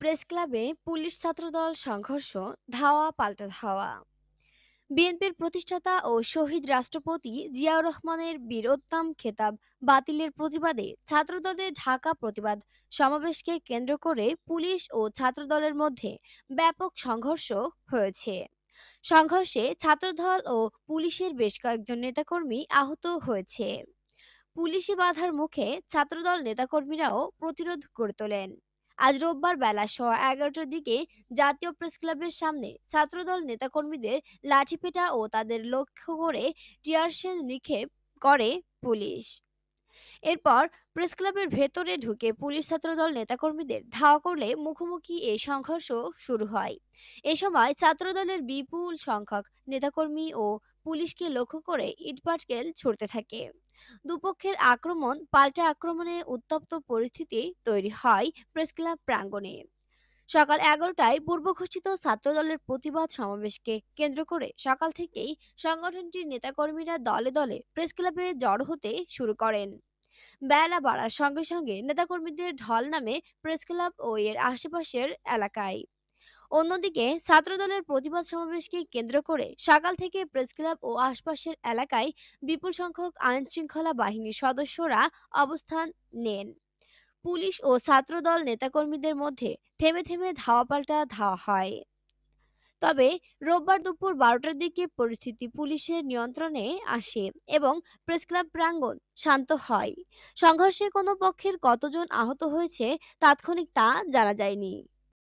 press ক্লাবে police ছাত্রদল সংঘর্ষ ধাওয়া পাল্টা ধাওয়া বিএনপির প্রতিষ্ঠাতা ও শহীদ রাষ্ট্রপতি জিয়াউর রহমানের বীরোত্তম খেতাব বাতিলের প্রতিবাদে ছাত্রদলের ঢাকা প্রতিবাদ সমাবেশকে কেন্দ্র করে পুলিশ ও ছাত্রদলের মধ্যে ব্যাপক সংঘর্ষ হয়েছে সংঘর্ষে ছাত্রদল ও পুলিশের বেশ কয়েকজন নেতাকর্মী আহত হয়েছে পুলিশি বাধার মুখে ছাত্রদল নেতাকর্মীরাও প্রতিরোধ গড়ে তোলেন আজ রোববার বেলা সোয়া এগারোটার দিকে জাতীয় প্রেস ক্লাবের সামনে ছাত্রদল নেতাকর্মীদের লাঠিপেটা ও তাদের লক্ষ্য করে টিয়ারশেল নিক্ষেপ করে পুলিশ এরপর প্রেস ক্লাবের ভেতরে ঢুকে পুলিশ ছাত্রদল নেতাকর্মীদের ধাওয়া করলে মুখোমুখি এই সংঘর্ষ শুরু হয় এ সময় ছাত্রদলের বিপুল সংখ্যক নেতাকর্মী ও পুলিশকে লক্ষ্য করে ইটপাটকেল ছুড়তে থাকে দুপক্ষের আক্রমণ পাল্টা আক্রমণে উত্তপ্ত পরিস্থিতি তৈরি হয় প্রেস ক্লাব প্রাঙ্গণে সকাল এগারোটায় পূর্বঘোষিত ছাত্রদলের প্রতিবাদ সমাবেশকে কেন্দ্র করে সকাল থেকেই সংগঠনটির নেতাকর্মীরা দলে দলে প্রেস ক্লাবে জড়ো হতে শুরু করেন বেলা বাড়ার সঙ্গে সঙ্গে নেতাকর্মীদের ঢল নামে প্রেস ক্লাব ও এর আশেপাশের এলাকায় অন্যদিকে ছাত্রদলের প্রতিবাদ সমাবেশকে কেন্দ্র করে সকাল থেকে প্রেস ক্লাব ও আশপাশের এলাকায় বিপুল সংখ্যক আইন শৃঙ্খলা বাহিনীর সদস্যরা অবস্থান নেন পুলিশ ও ছাত্রদল নেতাকর্মীদের মধ্যে থেমে থেমে ধাওয়া পাল্টা ধাওয়া হয় তবে রোববার দুপুর বারোটার দিকে পরিস্থিতি পুলিশের নিয়ন্ত্রণে আসে এবং প্রেসক্লাব প্রাঙ্গণ শান্ত হয় সংঘর্ষে কোনো পক্ষের কতজন আহত হয়েছে তাৎক্ষণিক তা জানা যায়নি